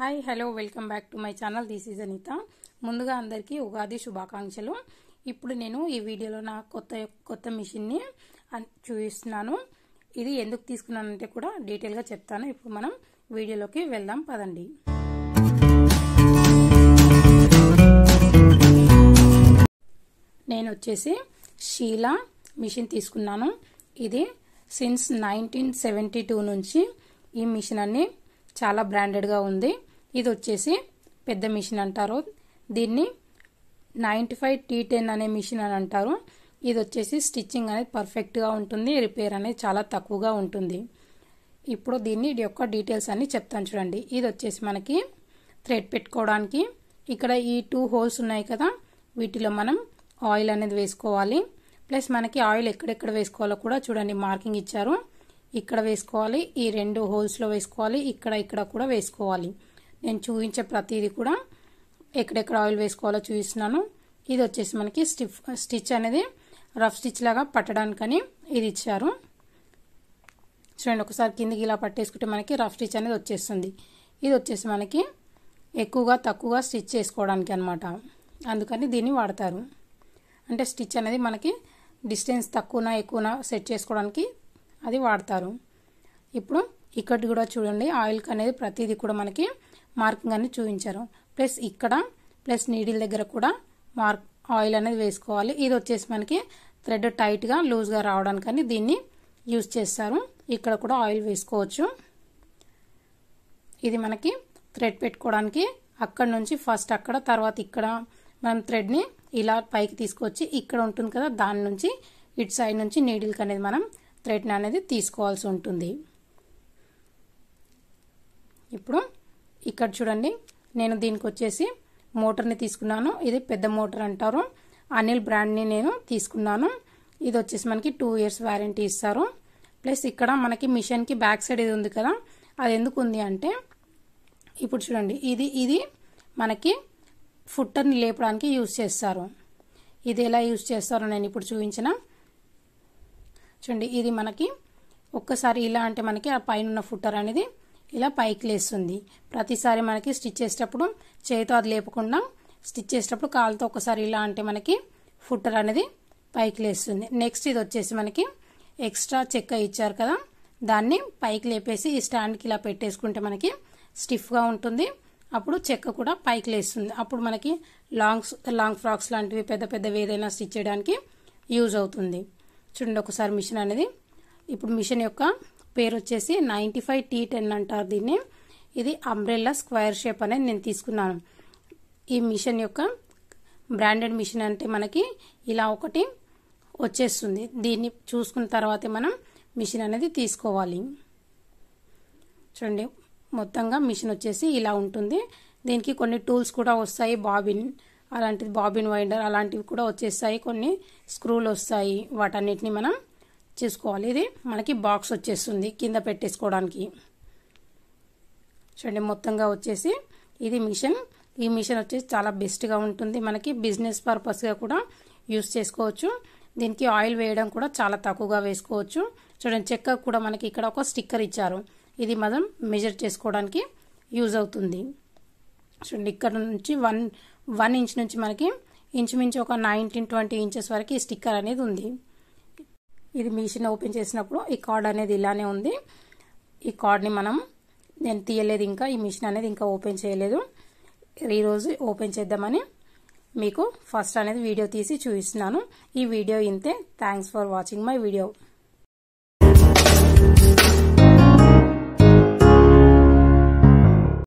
hi hello welcome back to my channel this is Anita ముందుగా అందరికీ ఉగాది శుభాకాంక్షలు ఇప్పుడు నేను ఈ వీడియోలో నా కొత్త కొత్త మిషన్ని చూపిస్తున్నాను ఇది ఎందుకు తీసుకున్నానంటే కూడా డీటెయిల్గా చెప్తాను ఇప్పుడు మనం వీడియోలోకి వెళ్దాం పదండి నేను వచ్చేసి షీలా మిషన్ తీసుకున్నాను ఇది సిన్స్ నైన్టీన్ సెవెంటీ టూ నుంచి ఈ మిషన్ అన్ని చాలా బ్రాండెడ్గా ఉంది ఇది వచ్చేసి పెద్ద మిషన్ అంటారు దీన్ని నైంటీ ఫైవ్ టీ టెన్ అనే మిషన్ అని అంటారు ఇది వచ్చేసి స్టిచ్చింగ్ అనేది పర్ఫెక్ట్గా ఉంటుంది రిపేర్ అనేది చాలా తక్కువగా ఉంటుంది ఇప్పుడు దీన్ని యొక్క డీటెయిల్స్ అన్ని చెప్తాను చూడండి ఇది వచ్చేసి మనకి థ్రెడ్ పెట్టుకోవడానికి ఇక్కడ ఈ టూ హోల్స్ ఉన్నాయి కదా వీటిలో మనం ఆయిల్ అనేది వేసుకోవాలి ప్లస్ మనకి ఆయిల్ ఎక్కడెక్కడ వేసుకోవాలో కూడా చూడండి మార్కింగ్ ఇచ్చారు ఇక్కడ వేసుకోవాలి ఈ రెండు హోల్స్లో వేసుకోవాలి ఇక్కడ ఇక్కడ కూడా వేసుకోవాలి నేను చూపించే ప్రతిదీ కూడా ఎక్కడెక్కడ ఆయిల్ వేసుకోవాలో చూపిస్తున్నాను ఇది వచ్చేసి మనకి స్టిఫ్ స్టిచ్ అనేది రఫ్ స్టిచ్ లాగా పట్టడానికని ఇది ఇచ్చారు చూడండి ఒకసారి కిందికి ఇలా పట్టేసుకుంటే మనకి రఫ్ స్టిచ్ అనేది వచ్చేస్తుంది ఇది వచ్చేసి మనకి ఎక్కువగా తక్కువగా స్టిచ్ చేసుకోవడానికి అనమాట అందుకని దీన్ని వాడతారు అంటే స్టిచ్ అనేది మనకి డిస్టెన్స్ తక్కువన ఎక్కువన సెట్ చేసుకోవడానికి అది వాడతారు ఇప్పుడు ఇక్కడ కూడా చూడండి ఆయిల్ అనేది ప్రతిదీ కూడా మనకి మార్కింగ్ అనేది చూపించారు ప్లస్ ఇక్కడ ప్లస్ నీడిల్ దగ్గర కూడా మార్క్ ఆయిల్ అనేది వేసుకోవాలి ఇది వచ్చేసి మనకి థ్రెడ్ టైట్గా లూజ్గా రావడానికని దీన్ని యూజ్ చేస్తారు ఇక్కడ కూడా ఆయిల్ వేసుకోవచ్చు ఇది మనకి థ్రెడ్ పెట్టుకోవడానికి అక్కడ నుంచి ఫస్ట్ అక్కడ తర్వాత ఇక్కడ మనం థ్రెడ్ని ఇలా పైకి తీసుకొచ్చి ఇక్కడ ఉంటుంది కదా దాని నుంచి ఇటు సైడ్ నుంచి నీడిల్కి అనేది మనం థ్రెడ్ని అనేది తీసుకోవాల్సి ఉంటుంది ఇప్పుడు ఇక్కడ చూడండి నేను దీనికి వచ్చేసి మోటార్ని తీసుకున్నాను ఇది పెద్ద మోటార్ అంటారు అనిల్ బ్రాండ్ని నేను తీసుకున్నాను ఇది వచ్చేసి మనకి టూ ఇయర్స్ వ్యారంటీ ఇస్తారు ప్లస్ ఇక్కడ మనకి మిషన్కి బ్యాక్ సైడ్ ఇది ఉంది కదా అది ఎందుకు ఉంది అంటే ఇప్పుడు చూడండి ఇది ఇది మనకి ఫుట్టర్ని లేపడానికి యూజ్ చేస్తారు ఇది ఎలా యూజ్ చేస్తారో నేను ఇప్పుడు చూపించిన చూడండి ఇది మనకి ఒక్కసారి ఇలా అంటే మనకి ఆ పైన ఫుట్టర్ అనేది ఇలా పైకి లేస్తుంది ప్రతిసారి మనకి స్టిచ్ చేసేటప్పుడు చేతితో అది లేపకుండా స్టిచ్ చేసేటప్పుడు కాలుతో ఒకసారి ఇలా అంటే మనకి ఫుట్టర్ అనేది పైకి లేస్తుంది నెక్స్ట్ ఇది వచ్చేసి మనకి ఎక్స్ట్రా చెక్క ఇచ్చారు కదా దాన్ని పైకి లేపేసి ఈ స్టాండ్కి ఇలా పెట్టేసుకుంటే మనకి స్టిఫ్గా ఉంటుంది అప్పుడు చెక్క కూడా పైకి లేస్తుంది అప్పుడు మనకి లాంగ్స్ లాంగ్ ఫ్రాక్స్ లాంటివి పెద్ద పెద్దవి ఏదైనా స్టిచ్ చేయడానికి యూజ్ అవుతుంది చూడండి ఒకసారి మిషన్ అనేది ఇప్పుడు మిషన్ యొక్క పేరు వచ్చేసి నైంటీ ఫైవ్ టీ టెన్ అంటారు దీన్ని ఇది అంబ్రెల్లా స్క్వేర్ షేప్ అనేది నేను తీసుకున్నాను ఈ మిషన్ యొక్క బ్రాండెడ్ మిషన్ అంటే మనకి ఇలా ఒకటి వచ్చేస్తుంది దీన్ని చూసుకున్న తర్వాతే మనం మిషన్ అనేది తీసుకోవాలి చూడండి మొత్తంగా మిషన్ వచ్చేసి ఇలా ఉంటుంది దీనికి కొన్ని టూల్స్ కూడా వస్తాయి బాబిన్ అలాంటిది బాబిన్ వైండర్ అలాంటివి కూడా వచ్చేస్తాయి కొన్ని స్క్రూలు వస్తాయి వాటన్నిటిని మనం చేసుకోవాలి ఇది మనకి బాక్స్ వచ్చేస్తుంది కింద పెట్టేసుకోవడానికి చూడండి మొత్తంగా వచ్చేసి ఇది మిషన్ ఈ మిషన్ వచ్చేసి చాలా బెస్ట్గా ఉంటుంది మనకి బిజినెస్ పర్పస్గా కూడా యూస్ చేసుకోవచ్చు దీనికి ఆయిల్ వేయడం కూడా చాలా తక్కువగా వేసుకోవచ్చు చూడండి చెక్క కూడా మనకి ఇక్కడ ఒక స్టిక్కర్ ఇచ్చారు ఇది మనం మెజర్ చేసుకోవడానికి యూజ్ అవుతుంది చూడండి ఇక్కడ నుంచి వన్ వన్ ఇంచ్ నుంచి మనకి ఇంచుమించు ఒక నైన్టీన్ ట్వంటీ ఇంచెస్ వరకు ఈ స్టిక్కర్ అనేది ఉంది ఇది మిషన్ ఓపెన్ చేసినప్పుడు ఈ కార్డ్ అనేది ఇలానే ఉంది ఈ కార్డ్ని మనం నేను తీయలేదు ఇంకా ఈ మిషన్ అనేది ఇంకా ఓపెన్ చేయలేదు ఈరోజు ఓపెన్ చేద్దామని మీకు ఫస్ట్ అనేది వీడియో తీసి చూపిస్తున్నాను ఈ వీడియో ఇంతే thanks for watching my video